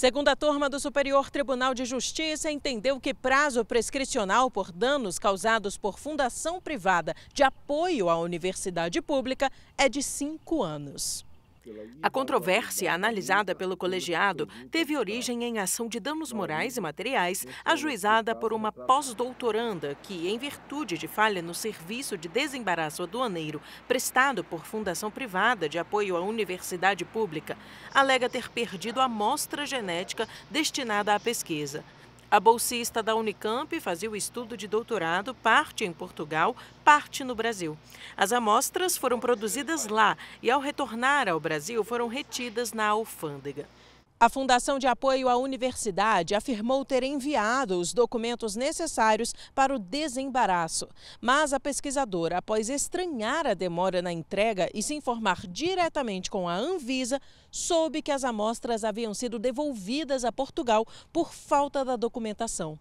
Segunda turma do Superior Tribunal de Justiça entendeu que prazo prescricional por danos causados por fundação privada de apoio à universidade pública é de cinco anos. A controvérsia analisada pelo colegiado teve origem em ação de danos morais e materiais ajuizada por uma pós-doutoranda que, em virtude de falha no serviço de desembaraço aduaneiro prestado por fundação privada de apoio à universidade pública, alega ter perdido a amostra genética destinada à pesquisa. A bolsista da Unicamp fazia o estudo de doutorado, parte em Portugal, parte no Brasil. As amostras foram produzidas lá e, ao retornar ao Brasil, foram retidas na alfândega. A Fundação de Apoio à Universidade afirmou ter enviado os documentos necessários para o desembaraço. Mas a pesquisadora, após estranhar a demora na entrega e se informar diretamente com a Anvisa, soube que as amostras haviam sido devolvidas a Portugal por falta da documentação.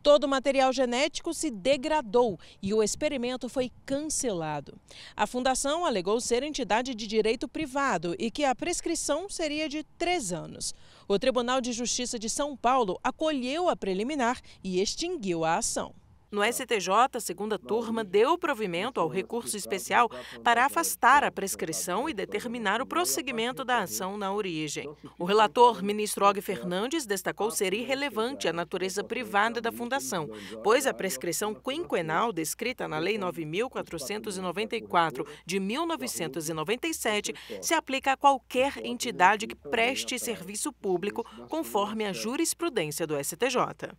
Todo o material genético se degradou e o experimento foi cancelado. A fundação alegou ser entidade de direito privado e que a prescrição seria de três anos. O Tribunal de Justiça de São Paulo acolheu a preliminar e extinguiu a ação. No STJ, a segunda turma deu provimento ao recurso especial para afastar a prescrição e é determinar o prosseguimento da ação na origem. O relator, ministro Og Fernandes, destacou ser assim, né, irrelevante a natureza privada da fundação, pois a né, prescrição quinquenal descrita na Lei 9.494 de 1997 se aplica a qualquer é entidade que preste serviço público, conforme a jurisprudência do STJ.